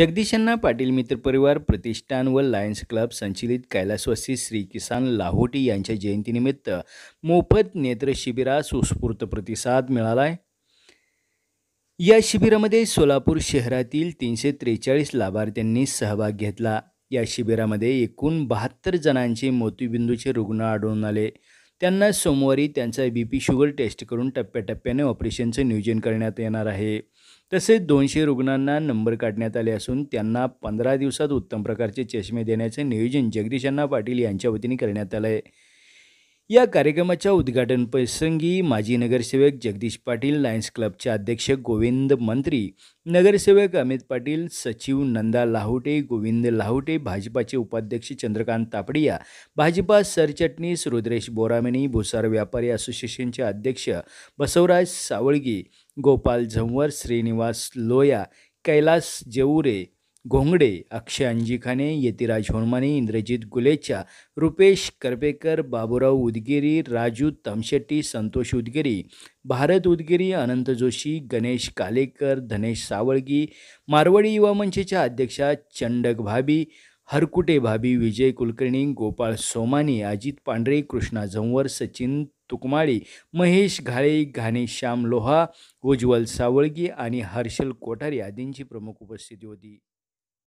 जगदीशांना पाटील मित्रपरिवार प्रतिष्ठान व Lions club संचलित कैलासवासी श्री किसान लाहोटी यांच्या जयंतीनिमित्त मोफत नेत्र शिबिरास उत्स्फूर्त प्रतिसाद मिळाला या शिबिरामध्ये सोलापूर शहरातील तीनशे त्रेचाळीस लाभार्थ्यांनी सहभाग घेतला या शिबिरामध्ये एकूण बहात्तर जणांचे मोतीबिंदूचे रुग्ण आढळून आले त्यांना सोमवारी त्यांचा बी पी शुगर टेस्ट करून टप्प्याटप्प्याने ऑपरेशनचं नियोजन करण्यात येणार आहे तसेच दोनशे रुग्णांना नंबर काढण्यात आले असून त्यांना पंधरा दिवसात उत्तम प्रकारचे चष्मे देण्याचे नियोजन जगदीशांना पाटील यांच्या वतीने करण्यात आलं आहे या कार्यक्रमाच्या प्रसंगी माजी नगरसेवक जगदीश पाटील लायन्स क्लबचे अध्यक्ष गोविंद मंत्री नगरसेवक अमित पाटील सचिव नंदा लाहुटे गोविंद लाहोटे भाजपाचे उपाध्यक्ष चंद्रकांत तापडिया भाजपा सरचटणीस रुद्रेश बोरामिनी भुसार व्यापारी असोसिएशनचे अध्यक्ष बसवराज सावळगी गोपाल झंवर श्रीनिवास लोया कैलास जेऊरे घोंगडे अक्षय अंजिखाने यतिराज होणमाने इंद्रजित गुलेचा रुपेश करपेकर बाबुराव उदगिरी राजू तमशेट्टी संतोष उदगिरी भारत उदगिरी अनंत जोशी गणेश कालेकर धनेश सावळगी मारवाडी युवा मंचच्या अध्यक्षा चंडक भाभी हरकुटे भाभी विजय कुलकर्णी गोपाळ सोमानी अजित पांढरे कृष्णा झंवर सचिन तुकमाळी महेश घाळे घाणेश्याम लोहा उज्ज्वल सावळगी आणि हर्षल कोठारी आदींची प्रमुख उपस्थिती होती